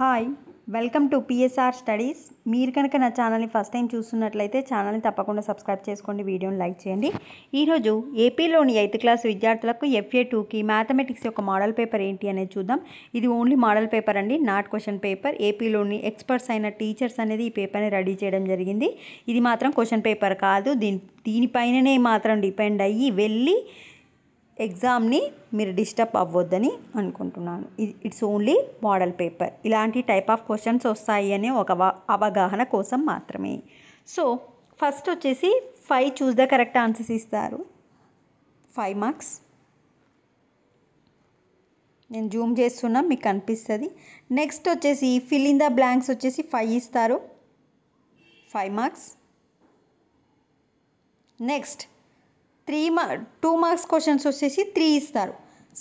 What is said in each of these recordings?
hi welcome to PSR studies మీరు కనుక నా ఛానల్ని ఫస్ట్ టైం చూస్తున్నట్లయితే ఛానల్ని తప్పకుండా సబ్స్క్రైబ్ చేసుకోండి వీడియోని లైక్ చేయండి ఈరోజు ఏపీలోని ఎయిత్ క్లాస్ విద్యార్థులకు ఎఫ్ఏ టూకి మ్యాథమెటిక్స్ యొక్క మోడల్ పేపర్ ఏంటి అనేది చూద్దాం ఇది ఓన్లీ మోడల్ పేపర్ అండి నాట్ క్వశ్చన్ పేపర్ ఏపీలోని ఎక్స్పర్ట్స్ అయిన టీచర్స్ అనేది ఈ పేపర్ని రెడీ చేయడం జరిగింది ఇది మాత్రం క్వశ్చన్ పేపర్ కాదు దీని దీనిపైననే మాత్రం డిపెండ్ అయ్యి వెళ్ళి ఎగ్జామ్ని మీరు డిస్టర్బ్ అవ్వద్దని అనుకుంటున్నాను ఇట్స్ ఓన్లీ మోడల్ పేపర్ ఇలాంటి టైప్ ఆఫ్ క్వశ్చన్స్ వస్తాయి అనే ఒక అవగాహన కోసం మాత్రమే సో ఫస్ట్ వచ్చేసి five choose the correct answers ఇస్తారు ఫైవ్ మార్క్స్ నేను జూమ్ చేస్తున్నా మీకు అనిపిస్తుంది నెక్స్ట్ వచ్చేసి ఫిల్ ఇన్ ద బ్లాంక్స్ వచ్చేసి ఫైవ్ ఇస్తారు five marks next three mark two marks questions వచ్చేసి త్రీ ఇస్తారు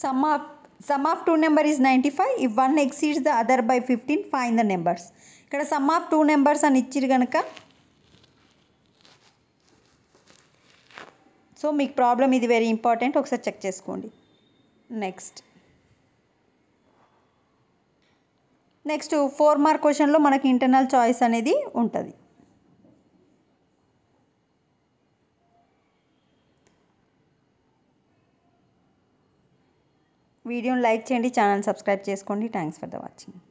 sum of sum of two number is ninety five if one exceeds the other by fifteen fine the numbers ఇక్కడ sum of two numbers అని ఇచ్చిరు కనుక so మీకు problem ఇది very important ఒకసారి check చేసుకోండి నెక్స్ట్ నెక్స్ట్ ఫోర్ మార్క్ క్వశ్చన్లో మనకి ఇంటర్నల్ చాయిస్ అనేది ఉంటుంది వీడియోని లైక్ చేయండి ఛానల్ సబ్స్క్రైబ్ చేసుకోండి థ్యాంక్స్ ఫర్ ద వాచింగ్